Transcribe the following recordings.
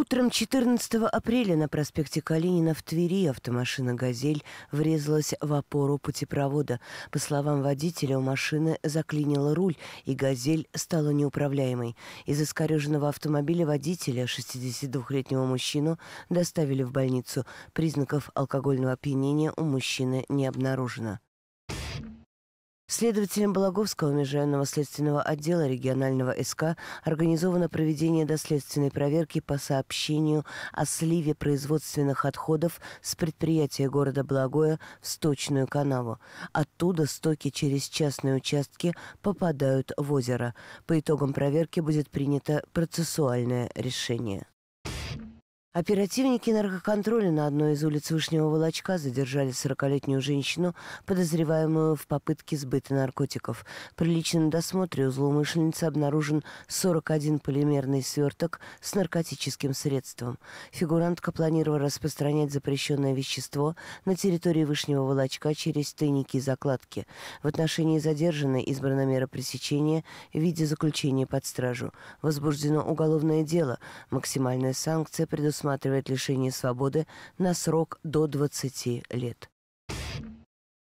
Утром 14 апреля на проспекте Калинина в Твери автомашина «Газель» врезалась в опору путепровода. По словам водителя, у машины заклинила руль, и «Газель» стала неуправляемой. Из искореженного автомобиля водителя, 62-летнего мужчину, доставили в больницу. Признаков алкогольного опьянения у мужчины не обнаружено. Следователям Балаговского межрайонного следственного отдела регионального СК организовано проведение доследственной проверки по сообщению о сливе производственных отходов с предприятия города Благое в сточную канаву. Оттуда стоки через частные участки попадают в озеро. По итогам проверки будет принято процессуальное решение. Оперативники наркоконтроля на одной из улиц Вышнего Волочка задержали 40-летнюю женщину, подозреваемую в попытке сбыта наркотиков. При личном досмотре у злоумышленницы обнаружен 41 полимерный сверток с наркотическим средством. Фигурантка планировала распространять запрещенное вещество на территории Вышнего Волочка через тайники и закладки. В отношении задержанной избрана мера пресечения в виде заключения под стражу. Возбуждено уголовное дело. Максимальная санкция предусмотрена предусматривает лишение свободы на срок до 20 лет.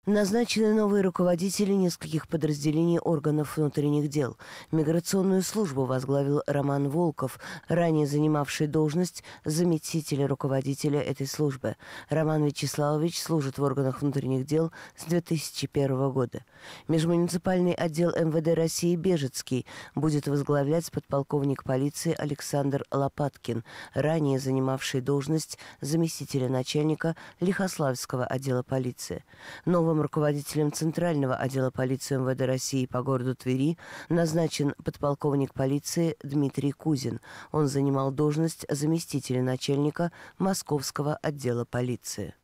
Назначены новые руководители нескольких подразделений органов внутренних дел. Миграционную службу возглавил Роман Волков, ранее занимавший должность заместителя руководителя этой службы. Роман Вячеславович служит в органах внутренних дел с 2001 года. Межмуниципальный отдел МВД России «Бежецкий» будет возглавлять подполковник полиции Александр Лопаткин, ранее занимавший должность заместителя начальника Лихославского отдела полиции. Новым новым руководителем Центрального отдела полиции МВД России по городу Твери назначен подполковник полиции Дмитрий Кузин. Он занимал должность заместителя начальника Московского отдела полиции.